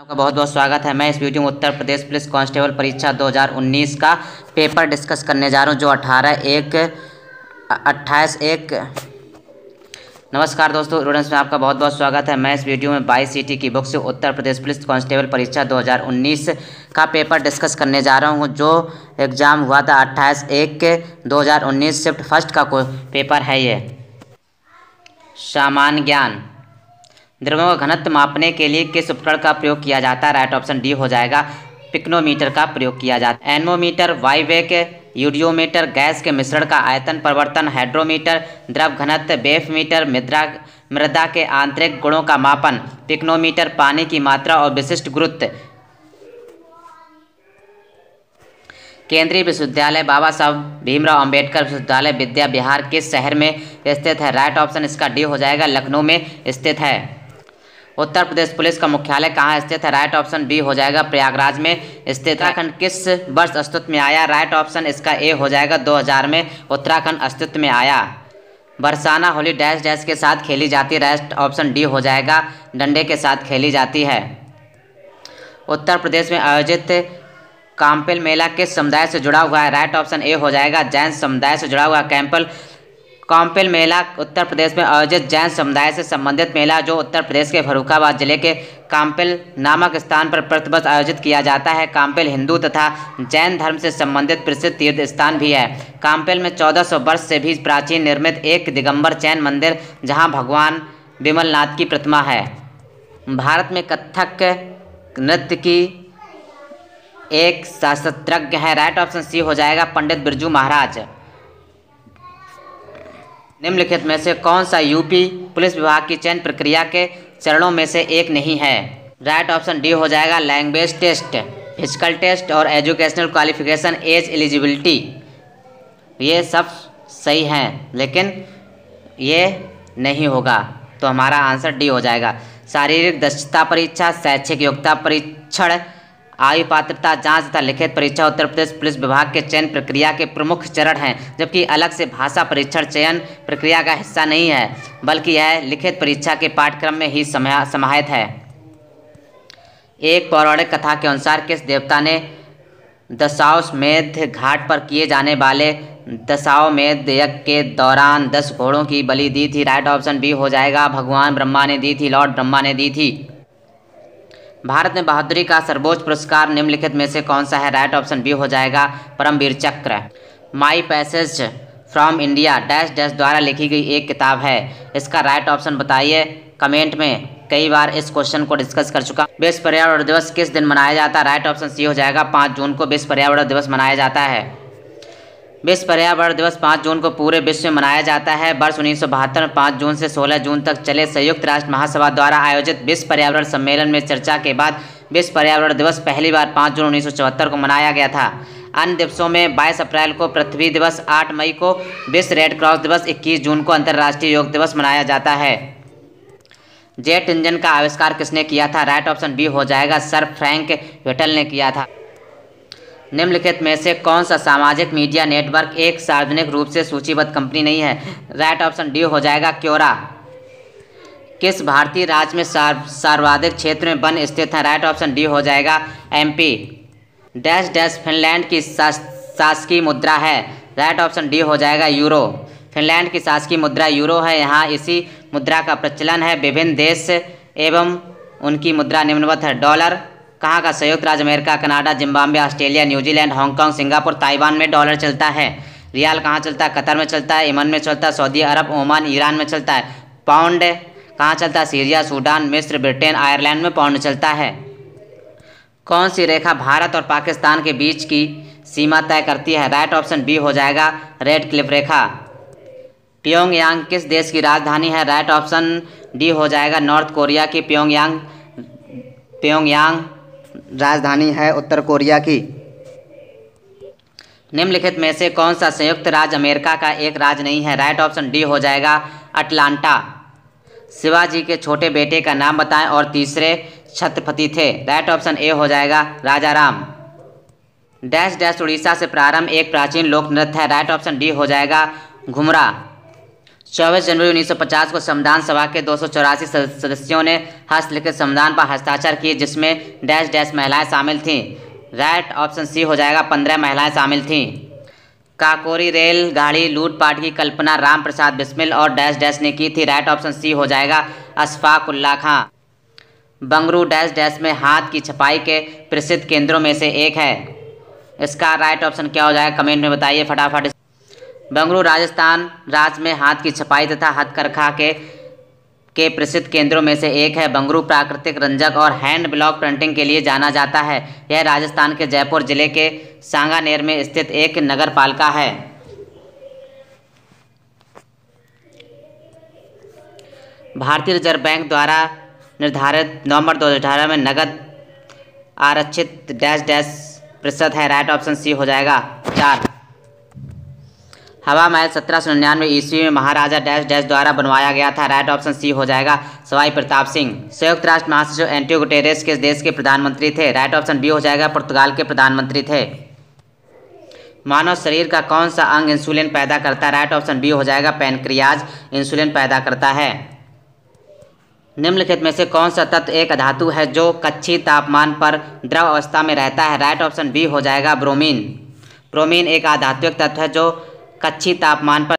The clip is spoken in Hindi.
आपका बहुत बहुत स्वागत है मैं इस वीडियो में उत्तर प्रदेश पुलिस कांस्टेबल परीक्षा 2019 का पेपर डिस्कस करने जा रहा हूँ जो 18 एक 28 एक नमस्कार दोस्तों स्टूडेंट्स में आपका बहुत बहुत स्वागत है मैं इस वीडियो में बाई सिटी की बुक से उत्तर प्रदेश पुलिस कांस्टेबल परीक्षा 2019 का पेपर डिस्कस करने जा रहा हूँ जो एग्ज़ाम हुआ था अट्ठाईस एक दो शिफ्ट फर्स्ट का पेपर है ये सामान्य ज्ञान द्रव्यों का घनत्व मापने के लिए किस उपकरण का प्रयोग किया जाता है राइट ऑप्शन डी हो जाएगा पिक्नोमीटर का प्रयोग किया जाता है एनमोमीटर वाइवेक यूडियोमीटर गैस के मिश्रण का आयतन परिवर्तन हाइड्रोमीटर द्रव घनत्व बेफ मीटर मृदा मृदा के आंतरिक गुणों का मापन पिक्नोमीटर पानी की मात्रा और विशिष्ट गुरुत्व केंद्रीय विश्वविद्यालय बाबा साहब भीमराव अंबेडकर विश्वविद्यालय विद्या बिहार किस शहर में स्थित है राइट ऑप्शन इसका डी हो जाएगा लखनऊ में स्थित है उत्तर प्रदेश पुलिस का मुख्यालय कहाँ स्थित है राइट ऑप्शन बी हो जाएगा प्रयागराज में स्थित उत्तराखंड किस वर्ष अस्तित्व में आया राइट ऑप्शन इसका ए हो जाएगा 2000 में उत्तराखंड अस्तित्व में आया बरसाना होली डैश डैश के साथ खेली जाती है राइट ऑप्शन डी हो जाएगा डंडे के साथ खेली जाती है उत्तर प्रदेश में आयोजित काम्पेल मेला किस समुदाय से जुड़ा हुआ है राइट ऑप्शन ए हो जाएगा जैन समुदाय से जुड़ा हुआ कैंपल कॉम्पेल मेला उत्तर प्रदेश में आयोजित जैन समुदाय से संबंधित मेला जो उत्तर प्रदेश के फरुखाबाद जिले के काम्पेल नामक स्थान पर प्रतिवर्ष आयोजित किया जाता है काम्पेल हिंदू तथा जैन धर्म से संबंधित प्रसिद्ध तीर्थ स्थान भी है काम्पेल में 1400 वर्ष से भी प्राचीन निर्मित एक दिगंबर जैन मंदिर जहाँ भगवान विमलनाथ की प्रतिमा है भारत में कत्थक नृत्य की एक शास्त्रज्ञ है राइट ऑप्शन सी हो जाएगा पंडित बिरजू महाराज निम्नलिखित में से कौन सा यूपी पुलिस विभाग की चयन प्रक्रिया के चरणों में से एक नहीं है राइट ऑप्शन डी हो जाएगा लैंग्वेज टेस्ट फिजिकल टेस्ट और एजुकेशनल क्वालिफिकेशन एज एलिजिबिलिटी ये सब सही हैं लेकिन ये नहीं होगा तो हमारा आंसर डी हो जाएगा शारीरिक दक्षता परीक्षा शैक्षिक योग्यता परीक्षण आयु पात्रता जांच तथा लिखित परीक्षा उत्तर प्रदेश पुलिस विभाग के चयन प्रक्रिया के प्रमुख चरण हैं जबकि अलग से भाषा परीक्षण चयन प्रक्रिया का हिस्सा नहीं है बल्कि यह लिखित परीक्षा के पाठ्यक्रम में ही समाहित है एक पौराणिक कथा के अनुसार किस देवता ने दशावश मेध घाट पर किए जाने वाले दशाओं में यज्ञ के दौरान दस घोड़ों की बलि दी थी राइट ऑप्शन बी हो जाएगा भगवान ब्रह्मा ने दी थी लॉर्ड ब्रह्मा ने दी थी भारत में बहादुरी का सर्वोच्च पुरस्कार निम्नलिखित में से कौन सा है राइट ऑप्शन बी हो जाएगा Param Vir Chakra my passage from India dash dash द्वारा लिखी गई एक किताब है इसका राइट ऑप्शन बताइए कमेंट में कई बार इस क्वेश्चन को डिस्कस कर चुका विश्व पर्यावरण दिवस किस दिन मनाया जाता है राइट ऑप्शन सी हो जाएगा पाँच जून को विश्व पर्यावरण दिवस मनाया जाता है विश्व पर्यावरण दिवस 5 जून को पूरे विश्व में मनाया जाता है वर्ष उन्नीस सौ में पाँच जून से 16 जून तक चले संयुक्त राष्ट्र महासभा द्वारा आयोजित विश्व पर्यावरण सम्मेलन में चर्चा के बाद विश्व पर्यावरण दिवस पहली बार 5 जून उन्नीस को मनाया गया था अन्य दिवसों में 22 अप्रैल को पृथ्वी दिवस 8 मई को विश्व रेड क्रॉस दिवस इक्कीस जून को अंतर्राष्ट्रीय योग दिवस मनाया जाता है जेट इंजन का आविष्कार किसने किया था राइट ऑप्शन बी हो जाएगा सर फ्रैंक वेटल ने किया था निम्नलिखित में से कौन सा सामाजिक मीडिया नेटवर्क एक सार्वजनिक रूप से सूचीबद्ध कंपनी नहीं है राइट ऑप्शन डी हो जाएगा क्योरा किस भारतीय राज्य में सर्वाधिक क्षेत्र में वन स्थित है राइट ऑप्शन डी हो जाएगा एमपी डैश डैश फिनलैंड की शासकीय मुद्रा है राइट ऑप्शन डी हो जाएगा यूरो फिनलैंड की शासकीय मुद्रा यूरो है यहाँ इसी मुद्रा का प्रचलन है विभिन्न देश एवं उनकी मुद्रा निम्नवत है डॉलर कहाँ का संयुक्त राज्य America Canada Zimbabwe Australia New Zealand Hong Kong Singapore Taiwan में डॉलर चलता है रियाल कहाँ चलता है कतर में चलता है ईमन में चलता है सऊदी अरब ओमान ईरान में चलता है पाउंड कहाँ चलता है सीरिया सूडान मिस्र ब्रिटेन आयरलैंड में पाउंड चलता है कौन सी रेखा भारत और पाकिस्तान के बीच की सीमा तय करती है राइट ऑप्शन बी हो जाएगा रेड क्लिफ रेखा प्योंगयांग किस देश की राजधानी है राइट ऑप्शन डी हो जाएगा नॉर्थ कोरिया की प्योंगयांग प्योंगयांग राजधानी है उत्तर कोरिया की निम्नलिखित में से कौन सा संयुक्त राज्य अमेरिका का एक राज्य नहीं है राइट ऑप्शन डी हो जाएगा अटलांटा शिवाजी के छोटे बेटे का नाम बताएं और तीसरे छत्रपति थे राइट ऑप्शन ए हो जाएगा राजा राम डैश डैश उड़ीसा से प्रारंभ एक प्राचीन लोक नृत्य है राइट ऑप्शन डी हो जाएगा घुमरा चौबीस जनवरी 1950 को संविधान सभा के दो सदस्यों ने हस्तलिखित संविधान पर हस्ताक्षर किए जिसमें डैश डैश महिलाएं शामिल थीं राइट ऑप्शन सी हो जाएगा पंद्रह महिलाएं शामिल थीं काकोरी रेल गाड़ी लूटपाट की कल्पना राम प्रसाद बिस्मिल और डैश डैश ने की थी राइट ऑप्शन सी हो जाएगा अशफाक उल्ला खां बंगरू डैश डैश में हाथ की छपाई के प्रसिद्ध केंद्रों में से एक है इसका राइट ऑप्शन क्या हो जाएगा कमेंट में बताइए फटाफट बंगलुरु राजस्थान राज्य में हाथ की छपाई तथा हथकरखा के के प्रसिद्ध केंद्रों में से एक है बंगरू प्राकृतिक रंजक और हैंड ब्लॉक प्रिंटिंग के लिए जाना जाता है यह राजस्थान के जयपुर जिले के सांगानेर में स्थित एक नगर पालिका है भारतीय रिजर्व बैंक द्वारा निर्धारित नवंबर 2018 में नगद आरक्षित डैश डैश प्रतिशत है राइट ऑप्शन सी हो जाएगा चार हवा महल सत्रह सौ निन्यानवे ईस्वी में महाराजा डैश डैश द्वारा बनवाया गया था राइट ऑप्शन सी हो जाएगा सवाई प्रताप सिंह संयुक्त राष्ट्र महासचिव एंटियो गुटेरेस के देश के प्रधानमंत्री थे राइट ऑप्शन बी हो जाएगा पुर्तगाल के प्रधानमंत्री थे मानव शरीर का कौन सा अंग इंसुलिन पैदा करता है राइट ऑप्शन बी हो जाएगा पेनक्रियाज इंसुलिन पैदा करता है निम्नलिखित में से कौन सा तत्व एक धातु है जो कच्ची तापमान पर द्रव अवस्था में रहता है राइट ऑप्शन बी हो जाएगा ब्रोमीन ब्रोमीन एक आधात्विक तत्व है जो कच्चे तापमान पर